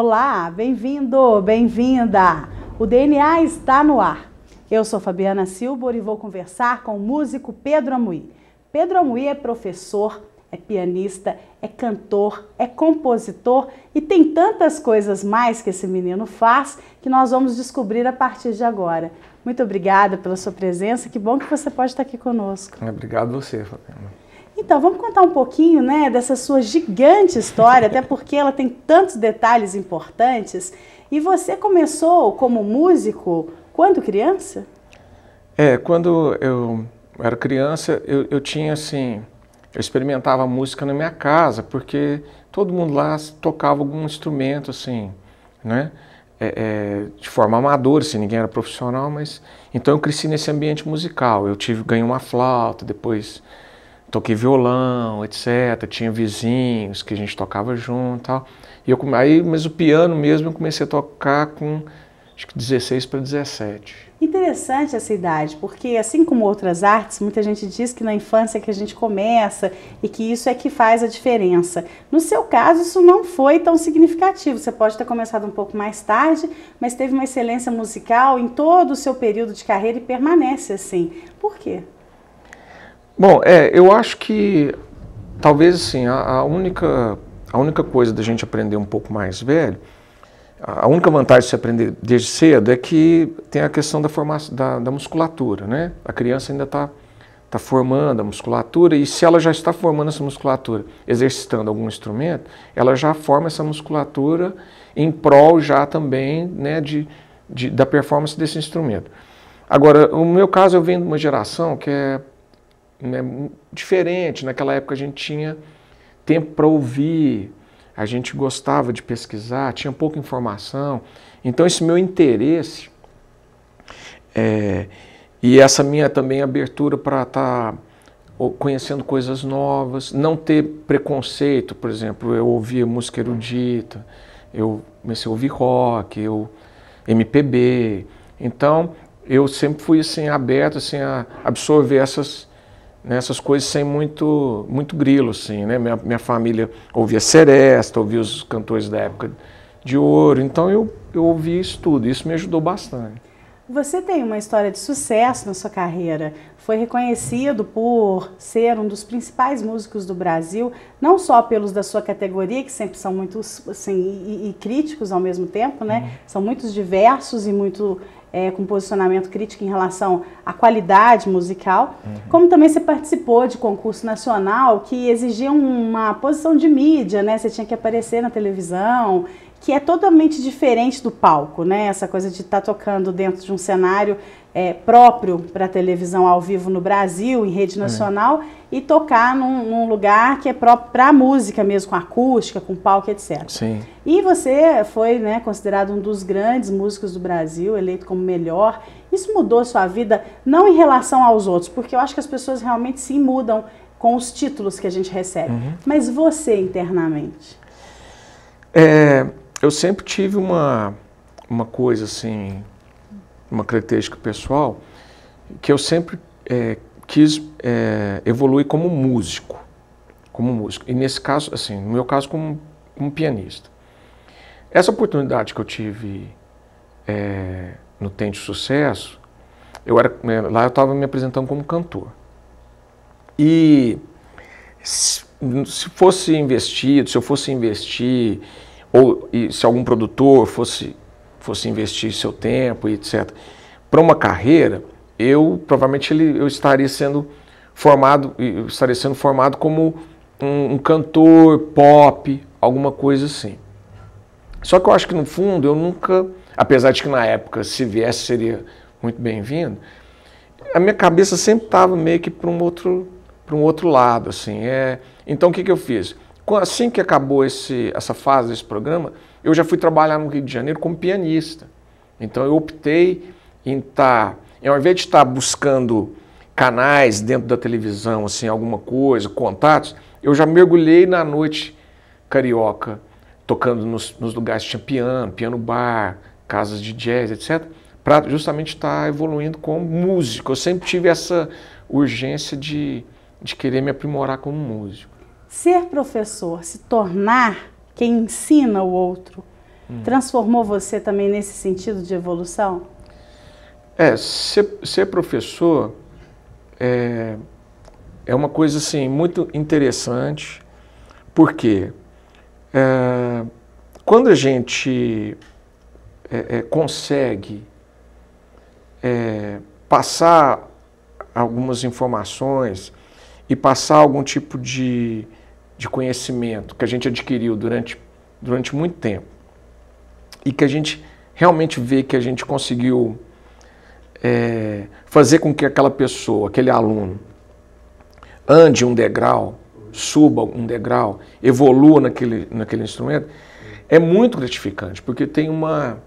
Olá, bem-vindo, bem-vinda! O DNA está no ar. Eu sou Fabiana Silbor e vou conversar com o músico Pedro Amui. Pedro Amui é professor, é pianista, é cantor, é compositor e tem tantas coisas mais que esse menino faz que nós vamos descobrir a partir de agora. Muito obrigada pela sua presença, que bom que você pode estar aqui conosco. Obrigado você, Fabiana. Então, vamos contar um pouquinho né, dessa sua gigante história, até porque ela tem tantos detalhes importantes. E você começou como músico quando criança? É, quando eu era criança, eu, eu tinha assim. Eu experimentava música na minha casa, porque todo mundo lá tocava algum instrumento, assim, né? É, é, de forma amadora, assim, ninguém era profissional, mas. Então eu cresci nesse ambiente musical. Eu tive, ganhei uma flauta, depois toquei violão, etc. Tinha vizinhos que a gente tocava junto, tal. E aí, mas o piano mesmo eu comecei a tocar com acho que 16 para 17. Interessante essa idade, porque assim como outras artes, muita gente diz que na infância é que a gente começa e que isso é que faz a diferença. No seu caso, isso não foi tão significativo. Você pode ter começado um pouco mais tarde, mas teve uma excelência musical em todo o seu período de carreira e permanece assim. Por quê? Bom, é, eu acho que talvez assim, a, a, única, a única coisa da gente aprender um pouco mais velho, a, única vantagem de se aprender desde cedo é que tem a questão da, formação, da, da musculatura, né? A criança ainda está tá formando a musculatura e se ela já está formando essa musculatura, exercitando algum instrumento, ela já forma essa musculatura em prol já também né, de, de da performance desse instrumento. Agora, no meu caso, eu venho de uma geração que é né, diferente. Naquela época a gente tinha tempo para ouvir, a gente gostava de pesquisar, tinha pouca informação. Então esse meu interesse é, e essa minha também abertura para estar tá conhecendo coisas novas, não ter preconceito, por exemplo, eu ouvia música erudita, eu comecei a ouvir rock, eu MPB. Então, eu sempre fui assim aberto assim a absorver essas né, essas coisas sem muito, muito grilo, assim, né? Minha, minha família ouvia Seresta, ouvia os cantores da época de ouro, então eu, eu ouvi isso tudo, isso me ajudou bastante. Você tem uma história de sucesso na sua carreira. Foi reconhecido por ser um dos principais músicos do Brasil, não só pelos da sua categoria, que sempre são muito assim, e, e críticos ao mesmo tempo, né? Uhum. São muito diversos e muito é, com posicionamento crítico em relação à qualidade musical, uhum. como também você participou de concurso nacional que exigia uma posição de mídia, né? Você tinha que aparecer na televisão que é totalmente diferente do palco, né? Essa coisa de estar tá tocando dentro de um cenário é, próprio para televisão ao vivo no Brasil, em rede é. nacional, é. e tocar num, num, lugar que é próprio para música mesmo, com acústica, com palco, etc. Sim. E você foi né, considerado um dos grandes músicos do Brasil, eleito como melhor. Isso mudou sua vida, não em relação aos outros, porque eu acho que as pessoas realmente se mudam com os títulos que a gente recebe, uhum. mas você internamente. É, eu sempre tive uma, uma coisa assim, uma característica pessoal, que eu sempre é, quis é, evoluir como músico, como músico. E nesse caso, assim, no meu caso, como, como pianista. Essa oportunidade que eu tive é, no Tente Sucesso, eu era, né, lá eu estava me apresentando como cantor. E se fosse investido, se eu fosse investir ou se algum produtor fosse, fosse investir seu tempo e etc., para uma carreira, eu provavelmente ele, eu estaria sendo formado, eu estaria sendo formado como um, um cantor pop, alguma coisa assim. Só que eu acho que no fundo eu nunca, apesar de que na época se viesse seria muito bem-vindo, a minha cabeça sempre estava meio que para um outro para um outro lado, assim. É... Então o que, que eu fiz? assim que acabou esse, essa fase desse programa, eu já fui trabalhar no Rio de Janeiro como pianista. Então eu optei em estar, tá, ao invés de estar tá buscando canais dentro da televisão, assim, alguma coisa, contatos, eu já mergulhei na noite carioca, tocando nos, nos lugares que tinha piano, piano bar, casas de jazz, etc., para justamente estar tá evoluindo como músico. Eu sempre tive essa urgência de, de querer me aprimorar como músico. Ser professor, se tornar quem ensina o outro, hum. transformou você também nesse sentido de evolução? É, ser, ser professor é, é uma coisa assim muito interessante, porque é, quando a gente é, é, consegue é, passar algumas informações e passar algum tipo de de conhecimento que a gente adquiriu durante, durante muito tempo e que a gente realmente vê que a gente conseguiu é, fazer com que aquela pessoa, aquele aluno, ande um degrau, suba um degrau, evolua naquele, naquele instrumento, é muito gratificante, porque tem uma,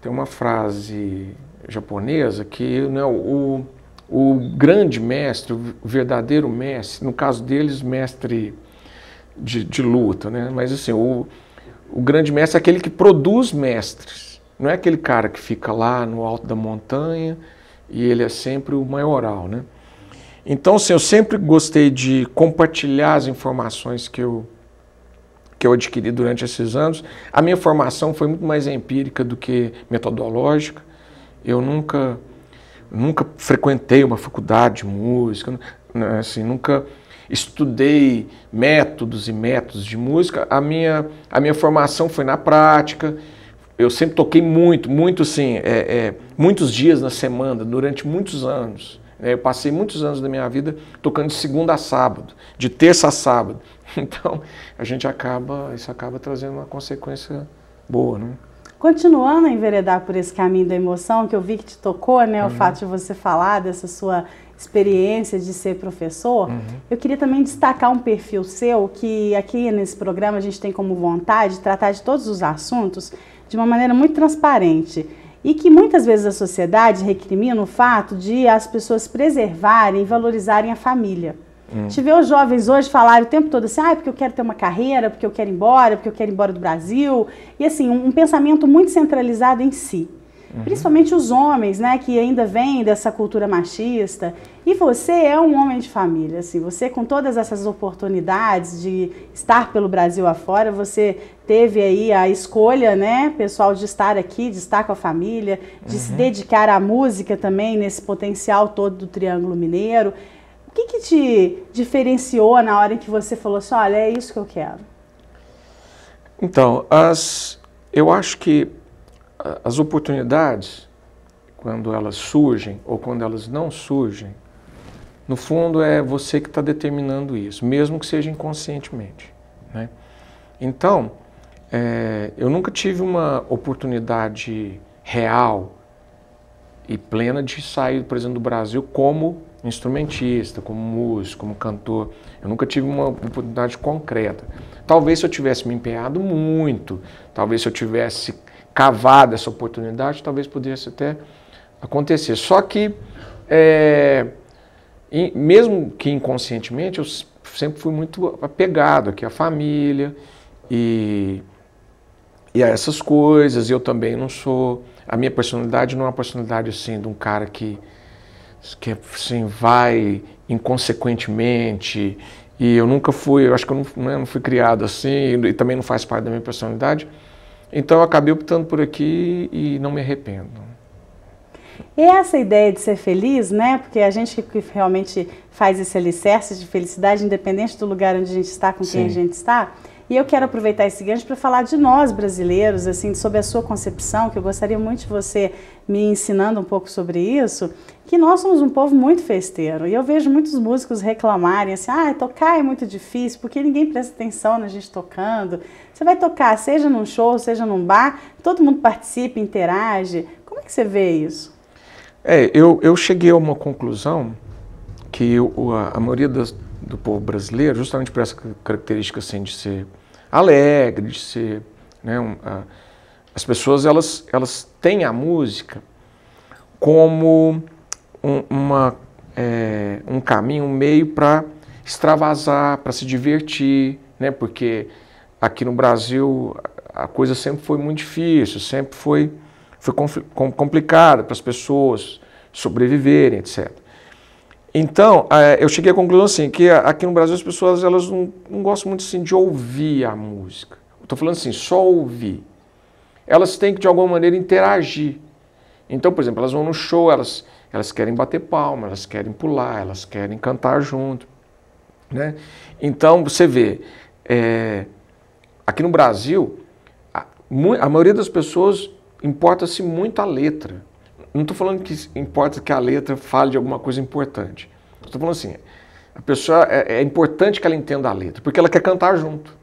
tem uma frase japonesa que né, o, o grande mestre, o verdadeiro mestre, no caso deles, mestre de, de luta, né? Mas assim, o, o grande mestre é aquele que produz mestres. Não é aquele cara que fica lá no alto da montanha e ele é sempre o maioral, né? Então, assim, eu sempre gostei de compartilhar as informações que eu, que eu adquiri durante esses anos. A minha formação foi muito mais empírica do que metodológica. Eu nunca, nunca frequentei uma faculdade de música, né? assim, nunca estudei métodos e métodos de música. A minha, a minha formação foi na prática. Eu sempre toquei muito, muito sim, é, é, muitos dias na semana, durante muitos anos. Né? Eu passei muitos anos da minha vida tocando de segunda a sábado, de terça a sábado. Então, a gente acaba, isso acaba trazendo uma consequência boa, né? Continuando a enveredar por esse caminho da emoção, que eu vi que te tocou, né? Uhum. O fato de você falar dessa sua experiência de ser professor, uhum. eu queria também destacar um perfil seu que aqui nesse programa a gente tem como vontade tratar de todos os assuntos de uma maneira muito transparente e que muitas vezes a sociedade recrimina o fato de as pessoas preservarem e valorizarem a família. Hum. Te vê os jovens hoje falarem o tempo todo assim, ah, porque eu quero ter uma carreira, porque eu quero ir embora, porque eu quero ir embora do Brasil. E assim, um, um pensamento muito centralizado em si. Uhum. Principalmente os homens, né, que ainda vêm dessa cultura machista. E você é um homem de família, assim, você com todas essas oportunidades de estar pelo Brasil afora, você teve aí a escolha, né, pessoal, de estar aqui, de estar com a família, de uhum. se dedicar à música também, nesse potencial todo do Triângulo Mineiro. O que, que te diferenciou na hora em que você falou assim, olha, é isso que eu quero? Então, as, eu acho que as oportunidades, quando elas surgem ou quando elas não surgem, no fundo é você que está determinando isso, mesmo que seja inconscientemente. Né? Então, é, eu nunca tive uma oportunidade real e plena de sair, por exemplo, do Brasil como instrumentista, como músico, como cantor. Eu nunca tive uma oportunidade concreta. Talvez se eu tivesse me empenhado muito, talvez se eu tivesse cavado essa oportunidade, talvez pudesse até acontecer. Só que, é, em, mesmo que inconscientemente, eu sempre fui muito apegado aqui à família e, e a essas coisas. Eu também não sou. A minha personalidade não é uma personalidade assim de um cara que, que assim, vai inconsequentemente. E eu nunca fui, eu acho que eu não, né, não fui criado assim, e também não faz parte da minha personalidade. Então eu acabei optando por aqui e não me arrependo. E essa ideia de ser feliz, né? Porque a gente que realmente faz esse alicerce de felicidade, independente do lugar onde a gente está, com Sim. quem a gente está, e eu quero aproveitar esse gancho para falar de nós brasileiros, assim, sobre a sua concepção, que eu gostaria muito de você me ensinando um pouco sobre isso, que nós somos um povo muito festeiro. E eu vejo muitos músicos reclamarem assim: ah, tocar é muito difícil, porque ninguém presta atenção na gente tocando. Você vai tocar, seja num show, seja num bar, todo mundo participa, interage. Como é que você vê isso? É, eu, eu cheguei a uma conclusão que eu, a, a maioria das, do povo brasileiro, justamente por essa característica assim, de ser alegre, de ser. Né, um, a, as pessoas elas, elas têm a música como um, uma, é, um caminho, um meio para extravasar, para se divertir, né? porque aqui no Brasil a coisa sempre foi muito difícil, sempre foi, foi complicada para as pessoas sobreviverem, etc. Então, é, eu cheguei à conclusão assim, que aqui no Brasil as pessoas elas não, não gostam muito assim, de ouvir a música. Estou falando assim, só ouvir. Elas têm que, de alguma maneira, interagir. Então, por exemplo, elas vão no show, elas, elas querem bater palma, elas querem pular, elas querem cantar junto. Né? Então, você vê, é, aqui no Brasil, a, a maioria das pessoas importa-se muito a letra não estou falando que importa que a letra fale de alguma coisa importante. Estou falando assim, a pessoa é, é, importante que ela entenda a letra, porque ela quer cantar junto.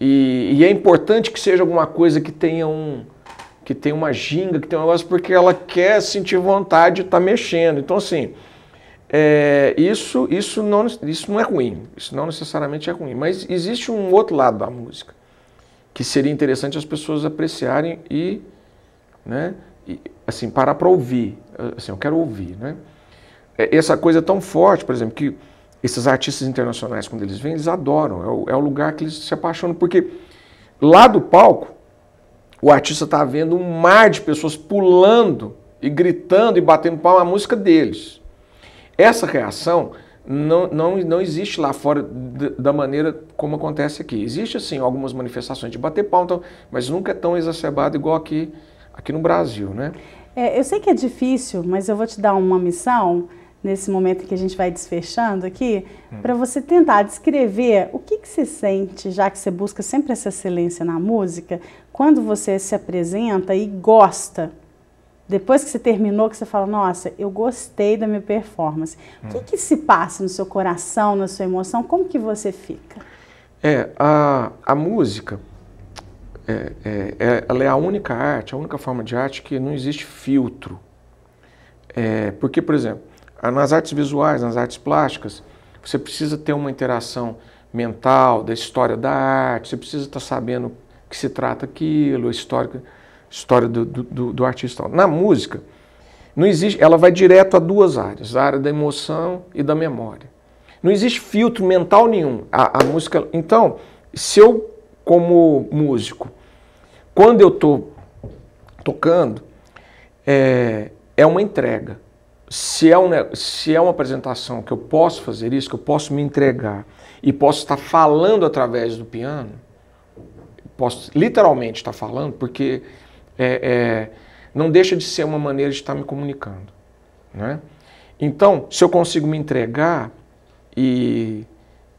E, e, é importante que seja alguma coisa que tenha um que tenha uma ginga, que tenha um negócio, porque ela quer sentir vontade de estar tá mexendo. Então assim, é, isso isso não isso não é ruim, isso não necessariamente é ruim, mas existe um outro lado da música que seria interessante as pessoas apreciarem e, né? assim, parar para ouvir. Assim, eu quero ouvir, né? É, essa coisa é tão forte, por exemplo, que esses artistas internacionais, quando eles vêm, eles adoram. É o, é o lugar que eles se apaixonam, porque lá do palco, o artista está vendo um mar de pessoas pulando e gritando e batendo palma a música deles. Essa reação não, não, não existe lá fora da maneira como acontece aqui. Existe, assim, algumas manifestações de bater palma, então, mas nunca é tão exacerbado igual aqui aqui no Brasil, né? É, eu sei que é difícil, mas eu vou te dar uma missão nesse momento que a gente vai desfechando aqui, hum. para você tentar descrever o que, que você sente, já que você busca sempre essa excelência na música, quando você se apresenta e gosta. Depois que você terminou, que você fala, nossa, eu gostei da minha performance. O que, hum. que se passa no seu coração, na sua emoção? Como que você fica? É, a, a música, é, é, é, ela é a única arte, a única forma de arte que não existe filtro. É, porque, por exemplo, nas artes visuais, nas artes plásticas, você precisa ter uma interação mental da história da arte, você precisa estar tá sabendo que se trata aquilo, a história, história do, do, do artista. Na música, não existe, ela vai direto a duas áreas, a área da emoção e da memória. Não existe filtro mental nenhum. A, a música. Então, se eu, como músico, quando eu estou tocando, é, é uma entrega. Se é, um, se é uma apresentação que eu posso fazer isso, que eu posso me entregar e posso estar falando através do piano, posso literalmente estar falando, porque é, é, não deixa de ser uma maneira de estar me comunicando. Né? Então, se eu consigo me entregar e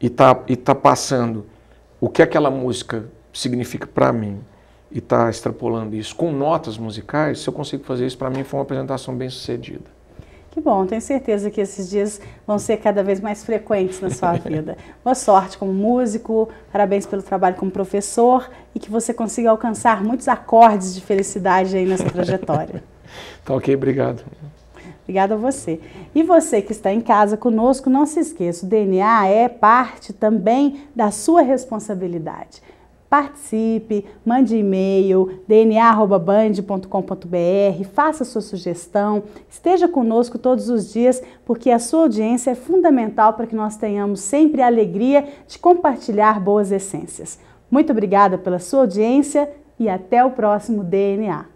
estar e tá, e tá passando o que aquela música significa para mim e tá extrapolando isso com notas musicais, se eu consigo fazer isso, para mim foi uma apresentação bem sucedida. Que bom, tenho certeza que esses dias vão ser cada vez mais frequentes na sua vida. Boa sorte como músico, parabéns pelo trabalho como professor e que você consiga alcançar muitos acordes de felicidade aí nessa trajetória. tá ok, obrigado. Obrigada a você. E você que está em casa conosco, não se esqueça, o DNA é parte também da sua responsabilidade. Participe, mande e-mail, dna.band.com.br, faça sua sugestão, esteja conosco todos os dias, porque a sua audiência é fundamental para que nós tenhamos sempre a alegria de compartilhar boas essências. Muito obrigada pela sua audiência e até o próximo DNA.